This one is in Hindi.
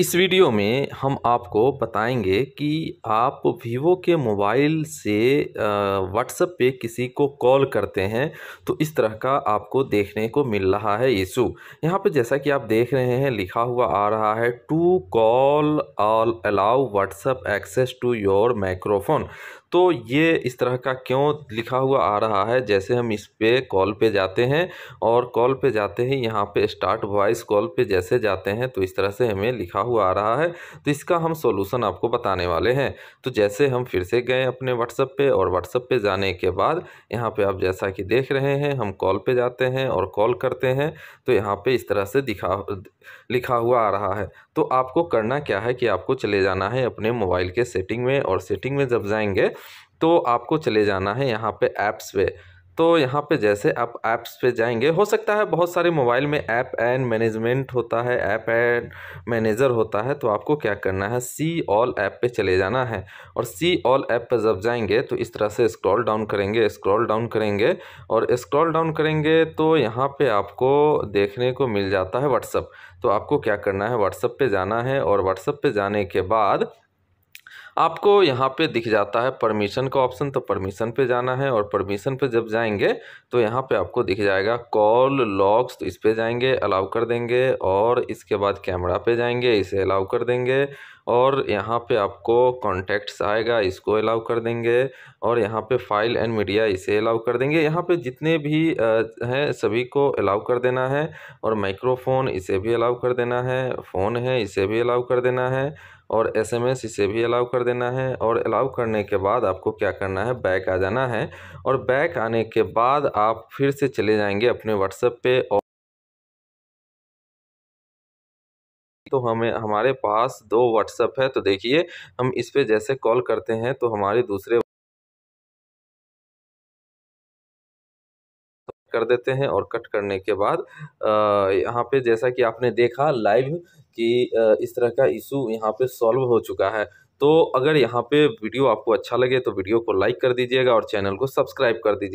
इस वीडियो में हम आपको बताएंगे कि आप वीवो के मोबाइल से व्हाट्सएप पे किसी को कॉल करते हैं तो इस तरह का आपको देखने को मिल रहा है इशू यहाँ पे जैसा कि आप देख रहे हैं लिखा हुआ आ रहा है to call all allow WhatsApp access to your microphone तो ये इस तरह का क्यों लिखा हुआ आ रहा है जैसे हम इस पर कॉल पे जाते हैं और कॉल पे जाते ही यहाँ पे स्टार्ट वॉइस कॉल पे जैसे जाते हैं तो इस तरह से हमें लिखा हुआ आ रहा है तो इसका हम सॉल्यूशन आपको बताने वाले हैं तो जैसे हम फिर से गए अपने व्हाट्सअप पे और व्हाट्सअप पे जाने के बाद यहाँ पे आप जैसा कि देख रहे हैं हम कॉल पे जाते हैं और कॉल करते हैं तो यहाँ पर इस तरह से दिखा लिखा हुआ आ रहा है तो आपको करना क्या है कि आपको चले जाना है अपने मोबाइल के सेटिंग में और सेटिंग में जब जाएंगे तो आपको चले जाना है यहाँ पे ऐप्स पे तो यहाँ पे जैसे आप ऐप्स पे जाएंगे हो सकता है बहुत सारे मोबाइल में ऐप एंड मैनेजमेंट होता है ऐप एंड मैनेजर होता है तो आपको क्या करना है सी ऑल ऐप पे चले जाना है और सी ऑल ऐप पे जब जाएंगे तो इस तरह से स्क्रॉल डाउन करेंगे स्क्रॉल डाउन करेंगे और स्क्रॉल डाउन करेंगे तो यहाँ पर आपको देखने को मिल जाता है व्हाट्सअप तो आपको क्या करना है व्हाट्सअप पर जाना है और व्हाट्सअप पर जाने के बाद आपको यहाँ पे दिख जाता है परमिशन का ऑप्शन तो परमिशन पे जाना है और परमिशन पे जब जाएंगे तो यहाँ पे आपको दिख जाएगा कॉल लॉक्स तो इस पर जाएंगे अलाउ कर देंगे और इसके बाद कैमरा पे जाएंगे इसे अलाउ कर देंगे और यहाँ पे आपको कॉन्टैक्ट्स आएगा इसको अलाउ कर देंगे और यहाँ पे फाइल एंड मीडिया इसे अलाउ कर देंगे यहाँ पे जितने भी हैं सभी को अलाउ कर देना है और माइक्रोफोन इसे भी अलाउ कर देना है फ़ोन है इसे भी अलाउ कर देना है और एसएमएस इसे भी अलाउ कर देना है और अलाउ करने के बाद आपको क्या करना है बैक आ जाना है और बैक आने के बाद आप फिर से चले जाएँगे अपने व्हाट्सएप पर और तो हमें हमारे पास दो व्हाट्सअप है तो देखिए हम इस पर जैसे कॉल करते हैं तो हमारे दूसरे कर देते हैं और कट करने के बाद यहाँ पे जैसा कि आपने देखा लाइव कि इस तरह का इशू यहाँ पे सॉल्व हो चुका है तो अगर यहाँ पे वीडियो आपको अच्छा लगे तो वीडियो को लाइक कर दीजिएगा और चैनल को सब्सक्राइब कर दीजिए